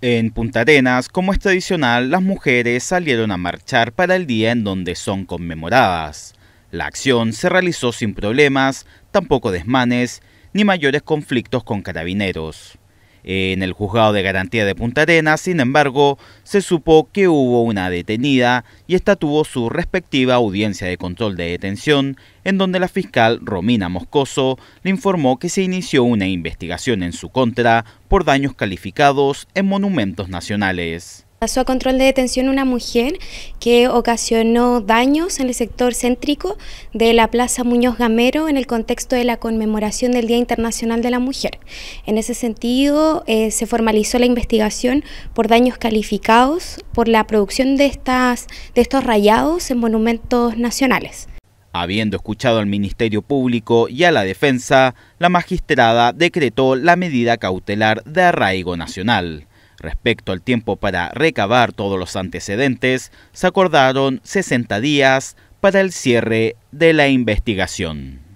En Punta Arenas, como es tradicional, las mujeres salieron a marchar para el día en donde son conmemoradas. La acción se realizó sin problemas, tampoco desmanes, ni mayores conflictos con carabineros. En el juzgado de garantía de Punta Arenas, sin embargo, se supo que hubo una detenida y esta tuvo su respectiva audiencia de control de detención, en donde la fiscal Romina Moscoso le informó que se inició una investigación en su contra por daños calificados en monumentos nacionales. Pasó a control de detención una mujer que ocasionó daños en el sector céntrico de la Plaza Muñoz Gamero en el contexto de la conmemoración del Día Internacional de la Mujer. En ese sentido, eh, se formalizó la investigación por daños calificados por la producción de estos rayados en monumentos nacionales. Habiendo escuchado al Ministerio Público y a la defensa, la magistrada decretó la medida cautelar de arraigo nacional. Respecto al tiempo para recabar todos los antecedentes, se acordaron 60 días para el cierre de la investigación.